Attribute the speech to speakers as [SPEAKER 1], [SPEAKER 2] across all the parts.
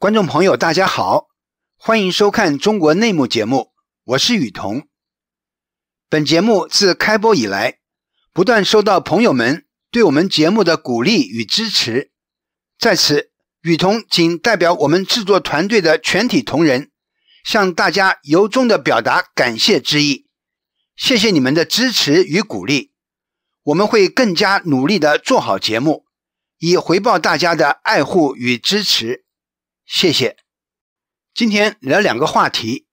[SPEAKER 1] 观众朋友，大家好，欢迎收看《中国内幕》节目，我是雨桐。本节目自开播以来，不断收到朋友们对我们节目的鼓励与支持，在此，雨桐仅代表我们制作团队的全体同仁，向大家由衷的表达感谢之意，谢谢你们的支持与鼓励，我们会更加努力的做好节目，以回报大家的爱护与支持。谢谢。今天聊两个话题，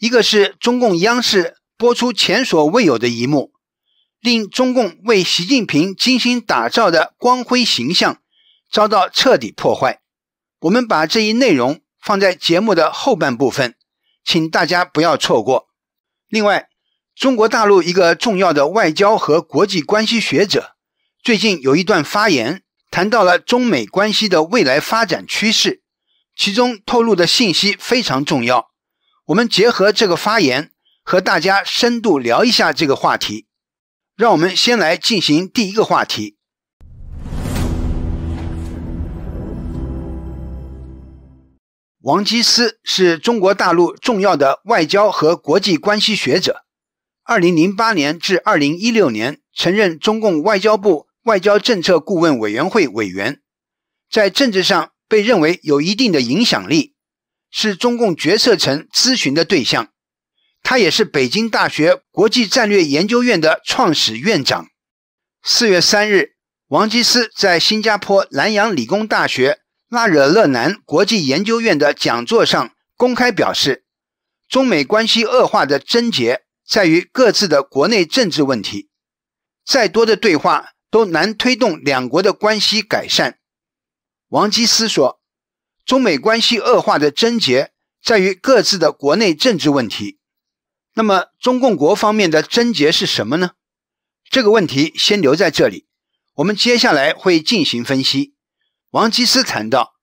[SPEAKER 1] 一个是中共央视播出前所未有的一幕，令中共为习近平精心打造的光辉形象遭到彻底破坏。我们把这一内容放在节目的后半部分，请大家不要错过。另外，中国大陆一个重要的外交和国际关系学者最近有一段发言，谈到了中美关系的未来发展趋势。其中透露的信息非常重要，我们结合这个发言和大家深度聊一下这个话题。让我们先来进行第一个话题。王基思是中国大陆重要的外交和国际关系学者，二零零八年至二零一六年曾任中共外交部外交政策顾问委员会委员，在政治上。被认为有一定的影响力，是中共决策层咨询的对象。他也是北京大学国际战略研究院的创始院长。四月三日，王基思在新加坡南洋理工大学拉惹勒南国际研究院的讲座上公开表示，中美关系恶化的症结在于各自的国内政治问题，再多的对话都难推动两国的关系改善。王基思说：“中美关系恶化的症结在于各自的国内政治问题。那么，中共国方面的症结是什么呢？这个问题先留在这里，我们接下来会进行分析。”王基思谈到：“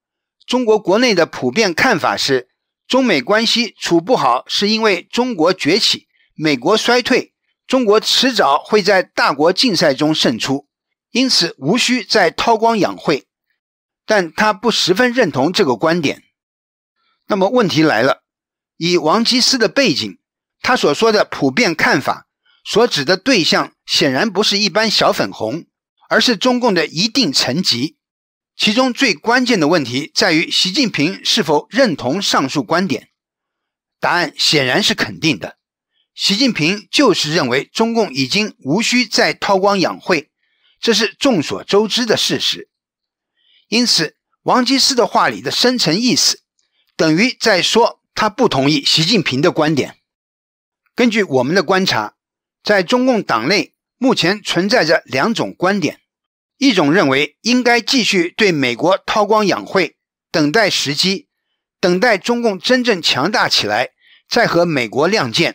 [SPEAKER 1] 中国国内的普遍看法是，中美关系处不好是因为中国崛起，美国衰退，中国迟早会在大国竞赛中胜出，因此无需再韬光养晦。”但他不十分认同这个观点，那么问题来了，以王岐山的背景，他所说的普遍看法所指的对象显然不是一般小粉红，而是中共的一定层级。其中最关键的问题在于习近平是否认同上述观点？答案显然是肯定的，习近平就是认为中共已经无需再韬光养晦，这是众所周知的事实。因此，王基思的话里的深层意思，等于在说他不同意习近平的观点。根据我们的观察，在中共党内目前存在着两种观点：一种认为应该继续对美国韬光养晦，等待时机，等待中共真正强大起来再和美国亮剑；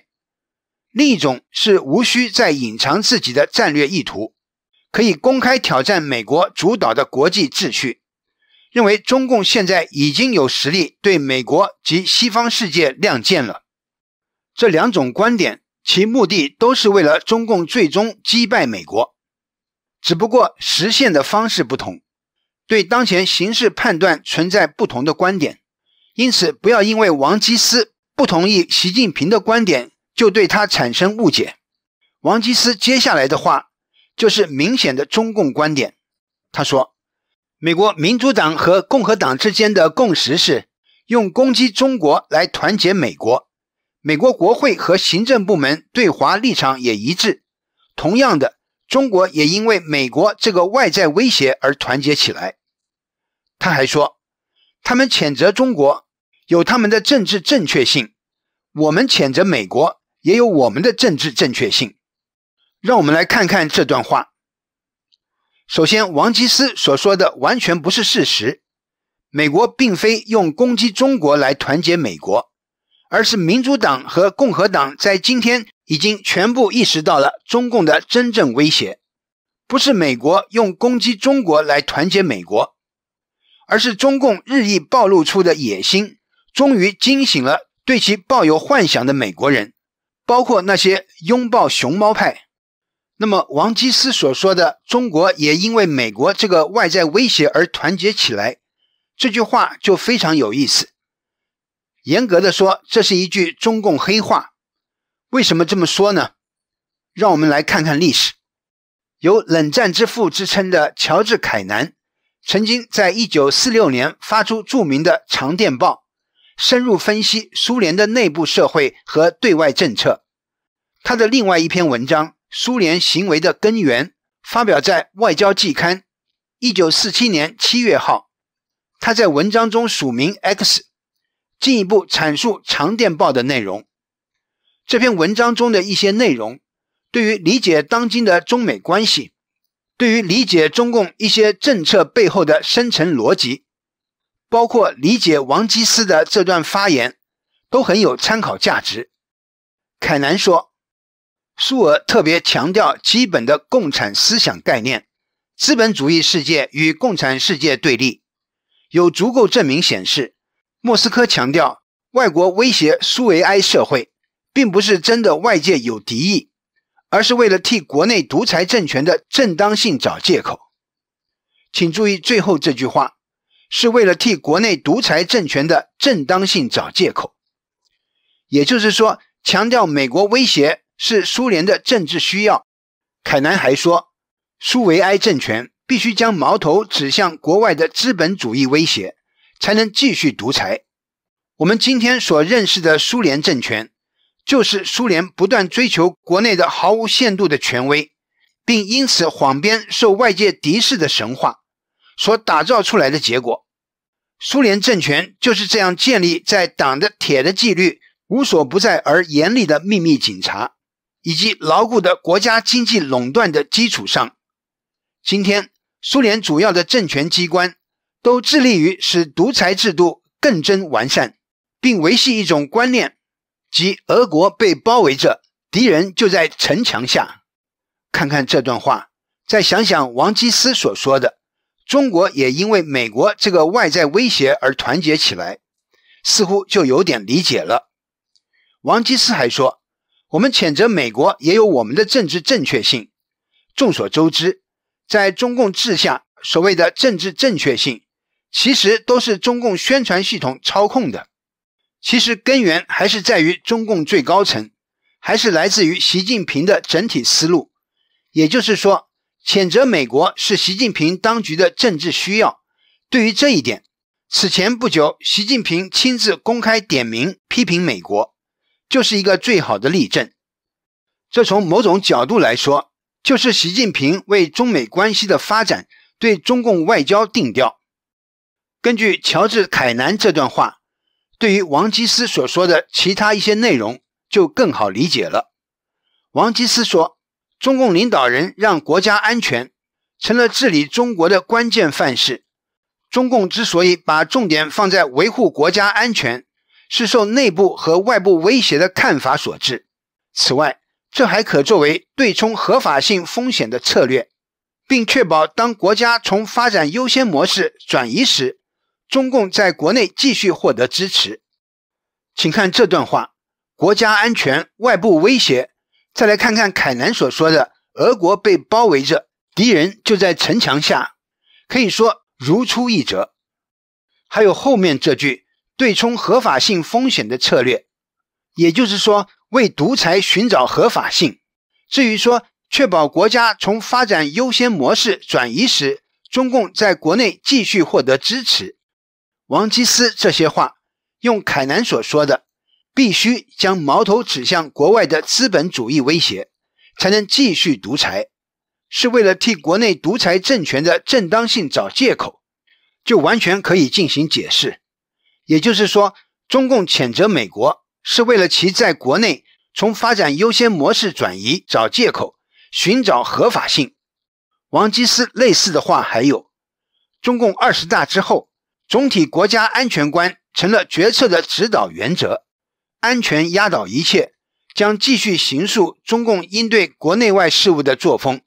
[SPEAKER 1] 另一种是无需再隐藏自己的战略意图，可以公开挑战美国主导的国际秩序。认为中共现在已经有实力对美国及西方世界亮剑了。这两种观点，其目的都是为了中共最终击败美国，只不过实现的方式不同。对当前形势判断存在不同的观点，因此不要因为王基思不同意习近平的观点就对他产生误解。王基思接下来的话就是明显的中共观点，他说。美国民主党和共和党之间的共识是，用攻击中国来团结美国。美国国会和行政部门对华立场也一致。同样的，中国也因为美国这个外在威胁而团结起来。他还说，他们谴责中国有他们的政治正确性，我们谴责美国也有我们的政治正确性。让我们来看看这段话。首先，王基思所说的完全不是事实。美国并非用攻击中国来团结美国，而是民主党和共和党在今天已经全部意识到了中共的真正威胁。不是美国用攻击中国来团结美国，而是中共日益暴露出的野心，终于惊醒了对其抱有幻想的美国人，包括那些拥抱熊猫派。那么，王基思所说的“中国也因为美国这个外在威胁而团结起来”这句话就非常有意思。严格的说，这是一句中共黑话。为什么这么说呢？让我们来看看历史。有“冷战之父”之称的乔治·凯南，曾经在一九四六年发出著名的长电报，深入分析苏联的内部社会和对外政策。他的另外一篇文章。苏联行为的根源发表在《外交季刊》一九四七年七月号。他在文章中署名 X，进一步阐述长电报的内容。这篇文章中的一些内容，对于理解当今的中美关系，对于理解中共一些政策背后的深层逻辑，包括理解王基思的这段发言，都很有参考价值。凯南说。苏俄特别强调基本的共产思想概念，资本主义世界与共产世界对立，有足够证明显示，莫斯科强调外国威胁苏维埃社会，并不是真的外界有敌意，而是为了替国内独裁政权的正当性找借口。请注意最后这句话，是为了替国内独裁政权的正当性找借口，也就是说，强调美国威胁。是苏联的政治需要。凯南还说，苏维埃政权必须将矛头指向国外的资本主义威胁，才能继续独裁。我们今天所认识的苏联政权，就是苏联不断追求国内的毫无限度的权威，并因此谎编受外界敌视的神话所打造出来的结果。苏联政权就是这样建立在党的铁的纪律、无所不在而严厉的秘密警察。以及牢固的国家经济垄断的基础上，今天苏联主要的政权机关都致力于使独裁制度更臻完善，并维系一种观念，即俄国被包围着，敌人就在城墙下。看看这段话，再想想王基斯所说的，中国也因为美国这个外在威胁而团结起来，似乎就有点理解了。王基斯还说。我们谴责美国也有我们的政治正确性。众所周知，在中共治下，所谓的政治正确性其实都是中共宣传系统操控的。其实根源还是在于中共最高层，还是来自于习近平的整体思路。也就是说，谴责美国是习近平当局的政治需要。对于这一点，此前不久，习近平亲自公开点名批评美国。就是一个最好的例证。这从某种角度来说，就是习近平为中美关系的发展对中共外交定调。根据乔治·凯南这段话，对于王基思所说的其他一些内容就更好理解了。王基思说，中共领导人让国家安全成了治理中国的关键范式。中共之所以把重点放在维护国家安全，是受内部和外部威胁的看法所致。此外，这还可作为对冲合法性风险的策略，并确保当国家从发展优先模式转移时，中共在国内继续获得支持。请看这段话：国家安全、外部威胁。再来看看凯南所说的：“俄国被包围着，敌人就在城墙下。”可以说如出一辙。还有后面这句。对冲合法性风险的策略，也就是说为独裁寻找合法性。至于说确保国家从发展优先模式转移时，中共在国内继续获得支持，王基思这些话，用凯南所说的“必须将矛头指向国外的资本主义威胁，才能继续独裁”，是为了替国内独裁政权的正当性找借口，就完全可以进行解释。也就是说，中共谴责美国是为了其在国内从发展优先模式转移找借口，寻找合法性。王基思类似的话还有：中共二十大之后，总体国家安全观成了决策的指导原则，安全压倒一切，将继续行塑中共应对国内外事务的作风。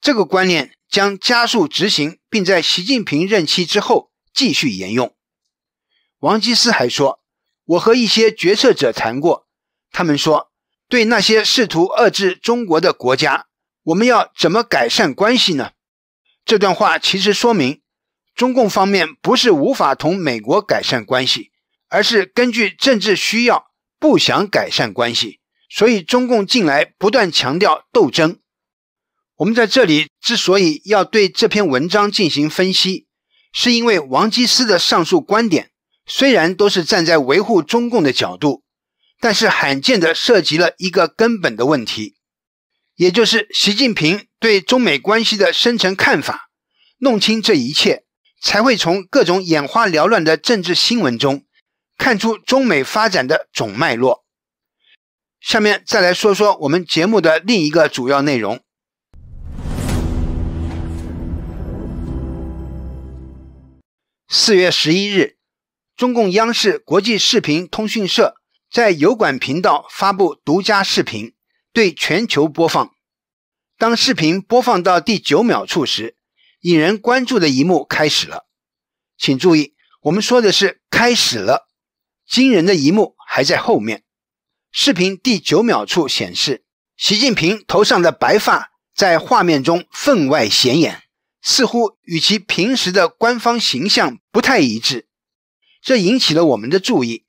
[SPEAKER 1] 这个观念将加速执行，并在习近平任期之后继续沿用。王基思还说：“我和一些决策者谈过，他们说，对那些试图遏制中国的国家，我们要怎么改善关系呢？”这段话其实说明，中共方面不是无法同美国改善关系，而是根据政治需要不想改善关系。所以，中共近来不断强调斗争。我们在这里之所以要对这篇文章进行分析，是因为王基思的上述观点。虽然都是站在维护中共的角度，但是罕见的涉及了一个根本的问题，也就是习近平对中美关系的深层看法。弄清这一切，才会从各种眼花缭乱的政治新闻中看出中美发展的总脉络。下面再来说说我们节目的另一个主要内容。四月十一日。中共央视国际视频通讯社在油管频道发布独家视频，对全球播放。当视频播放到第九秒处时，引人关注的一幕开始了。请注意，我们说的是开始了，惊人的一幕还在后面。视频第九秒处显示，习近平头上的白发在画面中分外显眼，似乎与其平时的官方形象不太一致。这引起了我们的注意。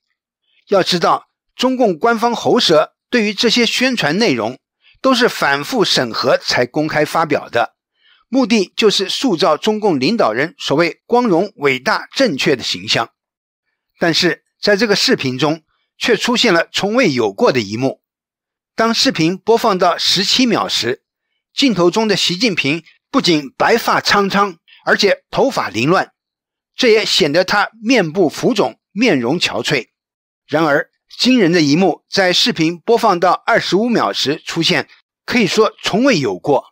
[SPEAKER 1] 要知道，中共官方喉舌对于这些宣传内容都是反复审核才公开发表的，目的就是塑造中共领导人所谓“光荣、伟大、正确”的形象。但是，在这个视频中，却出现了从未有过的一幕：当视频播放到十七秒时，镜头中的习近平不仅白发苍苍，而且头发凌乱。这也显得他面部浮肿、面容憔悴。然而，惊人的一幕在视频播放到二十五秒时出现，可以说从未有过。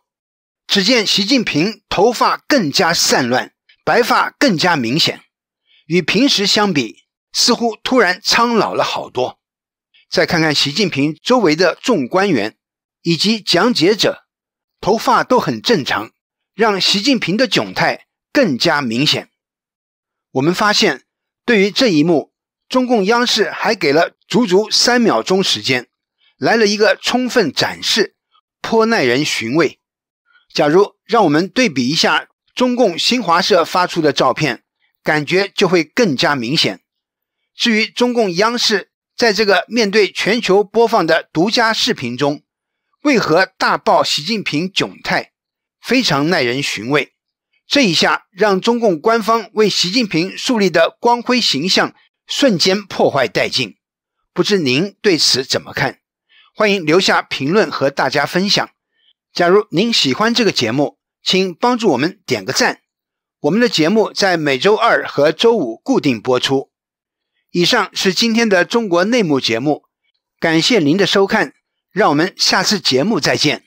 [SPEAKER 1] 只见习近平头发更加散乱，白发更加明显，与平时相比，似乎突然苍老了好多。再看看习近平周围的众官员以及讲解者，头发都很正常，让习近平的窘态更加明显。我们发现，对于这一幕，中共央视还给了足足三秒钟时间，来了一个充分展示，颇耐人寻味。假如让我们对比一下中共新华社发出的照片，感觉就会更加明显。至于中共央视在这个面对全球播放的独家视频中，为何大爆习近平窘态，非常耐人寻味。这一下让中共官方为习近平树立的光辉形象瞬间破坏殆尽，不知您对此怎么看？欢迎留下评论和大家分享。假如您喜欢这个节目，请帮助我们点个赞。我们的节目在每周二和周五固定播出。以上是今天的中国内幕节目，感谢您的收看，让我们下次节目再见。